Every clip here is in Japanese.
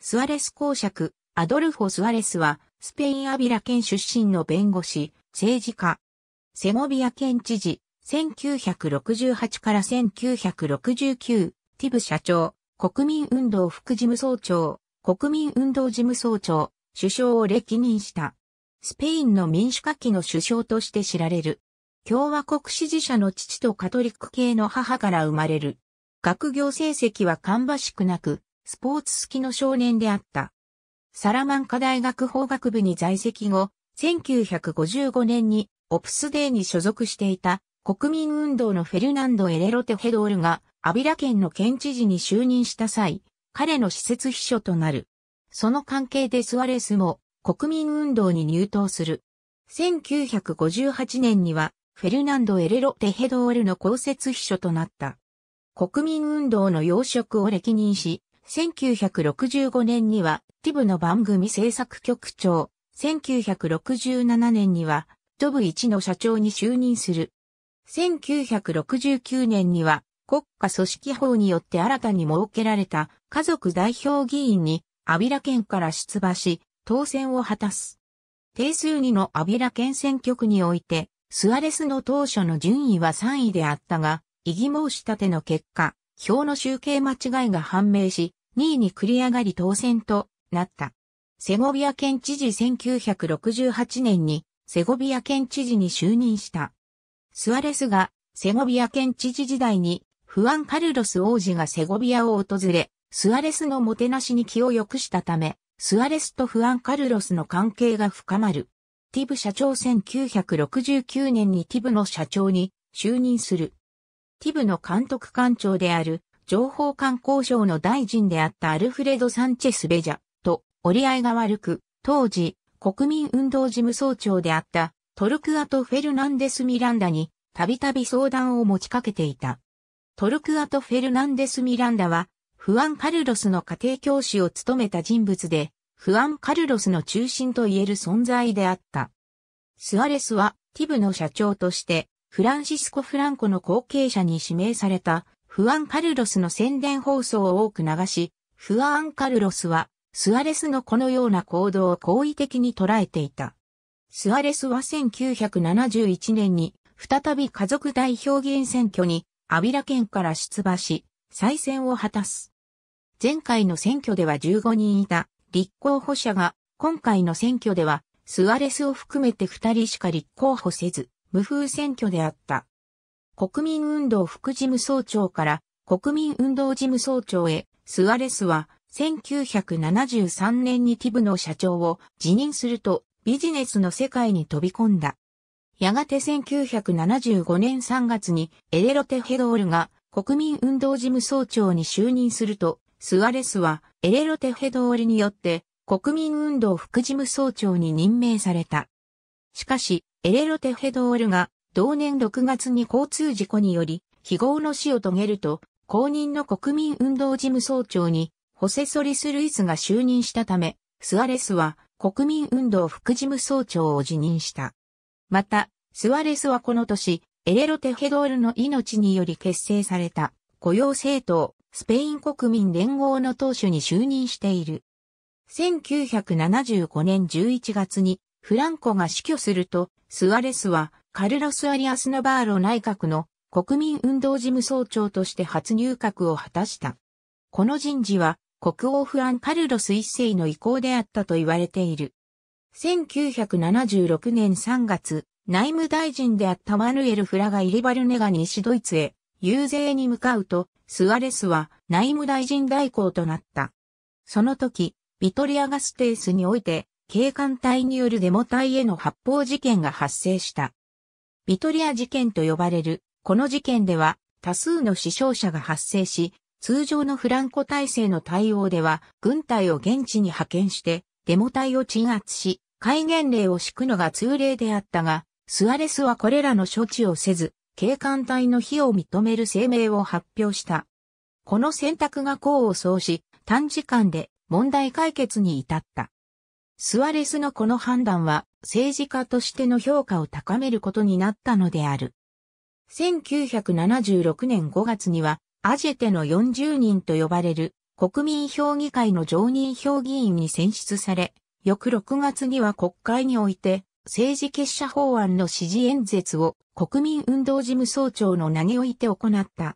スアレス公爵、アドルフォ・スアレスは、スペイン・アビラ県出身の弁護士、政治家。セモビア県知事、1968から1969、ティブ社長、国民運動副事務総長、国民運動事務総長、首相を歴任した。スペインの民主化期の首相として知られる。共和国支持者の父とカトリック系の母から生まれる。学業成績は芳しくなく、スポーツ好きの少年であった。サラマンカ大学法学部に在籍後、1955年にオプスデーに所属していた国民運動のフェルナンド・エレロテ・ヘドールがアビラ県の県知事に就任した際、彼の施設秘書となる。その関係でスワレスも国民運動に入党する。1958年にはフェルナンド・エレロテ・ヘドールの公設秘書となった。国民運動の要職を歴任し、1965年には、ティブの番組制作局長、1967年には、ドブ1の社長に就任する。1969年には、国家組織法によって新たに設けられた家族代表議員に、アビラ県から出馬し、当選を果たす。定数2のアビラ県選挙区において、スアレスの当初の順位は3位であったが、異議申し立ての結果、票の集計間違いが判明し、2位に繰り上がり当選となった。セゴビア県知事1968年にセゴビア県知事に就任した。スアレスがセゴビア県知事時代にフアン・カルロス王子がセゴビアを訪れ、スアレスのもてなしに気を良くしたため、スアレスとフアン・カルロスの関係が深まる。ティブ社長1969年にティブの社長に就任する。ティブの監督官庁である情報官交渉の大臣であったアルフレド・サンチェス・ベジャと折り合いが悪く、当時国民運動事務総長であったトルクアト・フェルナンデス・ミランダにたびたび相談を持ちかけていた。トルクアト・フェルナンデス・ミランダは、フアン・カルロスの家庭教師を務めた人物で、フアン・カルロスの中心と言える存在であった。スアレスは、ティブの社長として、フランシスコ・フランコの後継者に指名されたフアン・カルロスの宣伝放送を多く流し、フアン・カルロスは、スアレスのこのような行動を好意的に捉えていた。スアレスは1971年に、再び家族代表議員選挙に、アビラ県から出馬し、再選を果たす。前回の選挙では15人いた立候補者が、今回の選挙では、スアレスを含めて2人しか立候補せず、無風選挙であった。国民運動副事務総長から国民運動事務総長へ、スアレスは1973年にティブの社長を辞任するとビジネスの世界に飛び込んだ。やがて1975年3月にエレロテヘドールが国民運動事務総長に就任すると、スアレスはエレロテヘドールによって国民運動副事務総長に任命された。しかし、エレロテヘドールが同年6月に交通事故により、非業の死を遂げると、公認の国民運動事務総長に、ホセソリス・ルイスが就任したため、スアレスは国民運動副事務総長を辞任した。また、スアレスはこの年、エレロ・テヘドールの命により結成された雇用政党、スペイン国民連合の党首に就任している。1975年11月にフランコが死去すると、スアレスはカルロス・アリアス・ナバーロ内閣の国民運動事務総長として初入閣を果たした。この人事は国王フアン・カルロス一世の意向であったと言われている。1976年3月、内務大臣であったマヌエル・フラがイリバルネガ西ドイツへ、遊説に向かうと、スアレスは内務大臣代行となった。その時、ビトリアガステースにおいて、警官隊によるデモ隊への発砲事件が発生した。ビトリア事件と呼ばれる、この事件では多数の死傷者が発生し、通常のフランコ体制の対応では、軍隊を現地に派遣して、デモ隊を鎮圧し、戒厳令を敷くのが通例であったが、スアレスはこれらの処置をせず、警官隊の非を認める声明を発表した。この選択が功を奏し、短時間で問題解決に至った。スアレスのこの判断は政治家としての評価を高めることになったのである。1976年5月にはアジェテの40人と呼ばれる国民評議会の常任評議員に選出され、翌6月には国会において政治結社法案の支持演説を国民運動事務総長の投げ置いて行った。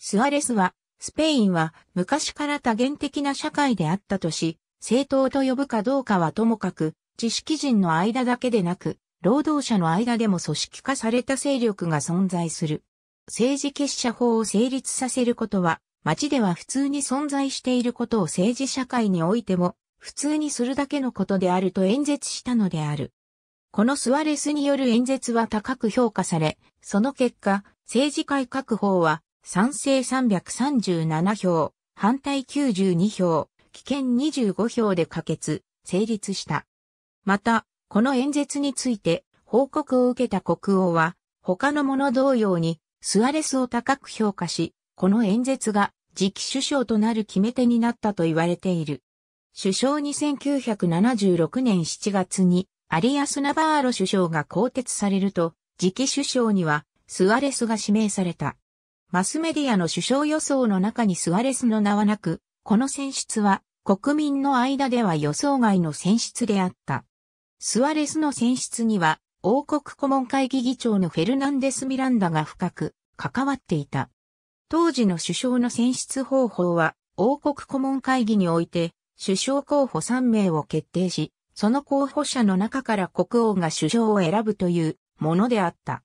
スアレスは、スペインは昔から多元的な社会であったとし、政党と呼ぶかどうかはともかく、知識人の間だけでなく、労働者の間でも組織化された勢力が存在する。政治結社法を成立させることは、街では普通に存在していることを政治社会においても、普通にするだけのことであると演説したのである。このスワレスによる演説は高く評価され、その結果、政治改革法は賛成337票、反対92票、棄権25票で可決、成立した。また、この演説について報告を受けた国王は、他の者同様にスアレスを高く評価し、この演説が次期首相となる決め手になったと言われている。首相に1976年7月にアリアス・ナバーロ首相が更迭されると、次期首相にはスアレスが指名された。マスメディアの首相予想の中にスアレスの名はなく、この選出は国民の間では予想外の選出であった。スワレスの選出には、王国顧問会議議長のフェルナンデス・ミランダが深く関わっていた。当時の首相の選出方法は、王国顧問会議において、首相候補3名を決定し、その候補者の中から国王が首相を選ぶというものであった。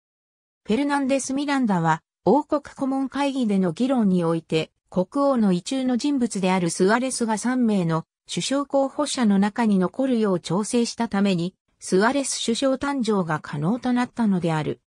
フェルナンデス・ミランダは、王国顧問会議での議論において、国王の意中の人物であるスアレスが3名の首相候補者の中に残るよう調整したために、スアレス首相誕生が可能となったのである。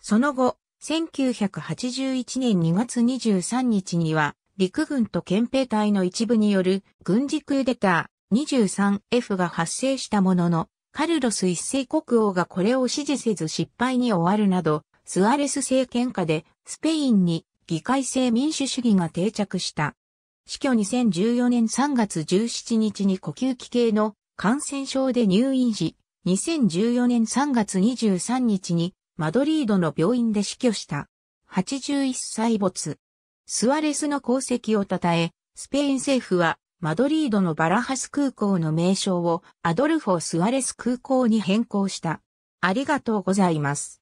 その後、1981年2月23日には、陸軍と憲兵隊の一部による軍事クーデター 23F が発生したものの、カルロス一世国王がこれを支持せず失敗に終わるなど、スアレス政権下でスペインに議会制民主主義が定着した。死去2014年3月17日に呼吸器系の感染症で入院し、2014年3月23日にマドリードの病院で死去した。81歳没。スアレスの功績を称え、スペイン政府はマドリードのバラハス空港の名称をアドルフォ・スアレス空港に変更した。ありがとうございます。